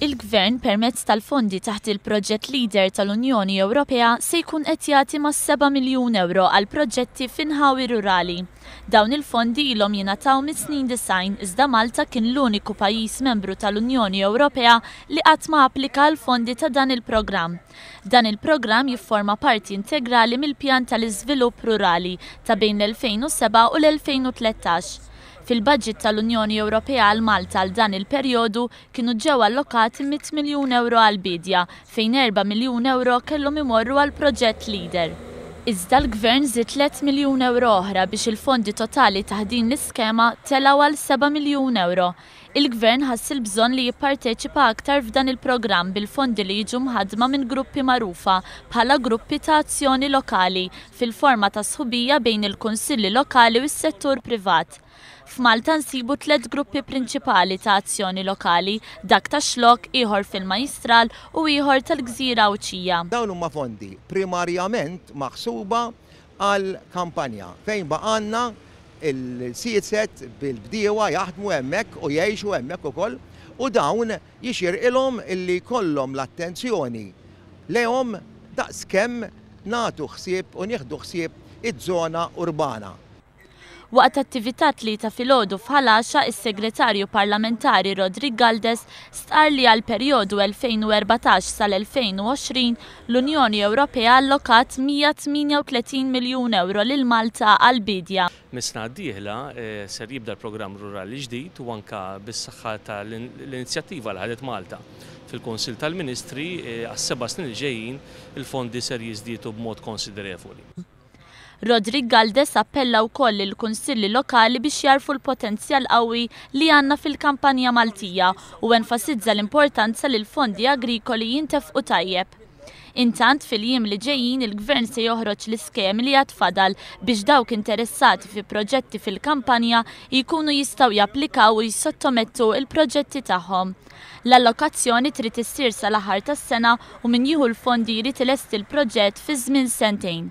il-Gvern permezz tal-fondi taħt il-proġett leader tal-Unjoni Ewropea se jkun qed jagħti ma' 7 miljun euro għal proġetti finħawi rurali. Dawn il-fondi ilhom jingħataw mis-snin design iżda Malta kien l-uniku pajjiż membru tal-Unjoni Ewropea li qatt ma applika l-fondi ta' dan il-programm. Dan il-programm jifforma parti integrali mill-pjan tal-iżvilupp rurali ta' bejn l-2007 u l-2013. Fil-budget tal-Unjoni Ewropea għal Malta għal dan il-perjodu kienu ġew allokati 100 miljun euro għal bidja fejn 4 miljun euro kellhom imorru għal proġett leader. Iżda l-gvern zi 3 miljun euro oħra biex il-fondi totali taħdin l-iskema tela għal 7 miljun euro il-gvern ħassil bżon li jipparteċipa aktar f'dan il-programm bil-fondi li jiġu mħadma minn gruppi marufa bħala gruppi ta' azzjoni lokali fil-forma ta' sħubija bejn il-konsilli lokali u s-settur privat. F'Malta nsibu tliet gruppi prinċipali ta' azzjoni lokali, dak ta' xlok, ieħor fil-Majstral u ieħor tal-Gżira Uċija. Dawn huma fondi primarjament maħsuba għal kampanja fejn baqanna il-sijet bil-bdiewa jaħdmu hemmhekk u jgħixu hemmhekk ukoll u dawn jixir ilhom illi kollhom l-attenzjoni lehom daqskemm natu ħsieb u nieħdu ħsieb iż-żona urbana. Waqt attività tlieta filgħodu f'ħalaxa is-Segretarju Parlamentari Rodrigo Galdes star li għal perjodu 2014 sal-2020 l-Unjoni Ewropea allokat 138 miljun euro lil Malta għal bidja. Misna diħla eh, ser jibda l-programm rurali ġdid u anka bis-saħħa tal-inizjattiva li ħadet Malta fil-Konsil tal-Ministri eh, għas-seba snin ġejjin il-fondi ser jizdietu b'mod konsiderevoli. Rodrigo Galdes appella wkoll il kunsilli lokali biex jarfu l-potenzjal qawwi li għandna fil-kampanja Maltija u enfasizza l-importanza li l-fondi agrikoli jintefqu tajjeb. Intant fil-jiem li ġejjin il-gvern se joħroġ l-iskem li għatfadal biex dawk interessati fi proġetti fil-kampanja jkunu jistaw japplikaw u jissottomettu il-proġetti tagħhom. L-allokazzjoni trid issir sal aħħar tas-sena u min jieħu l-fondi jrid il-proġett fi żmien sentejn.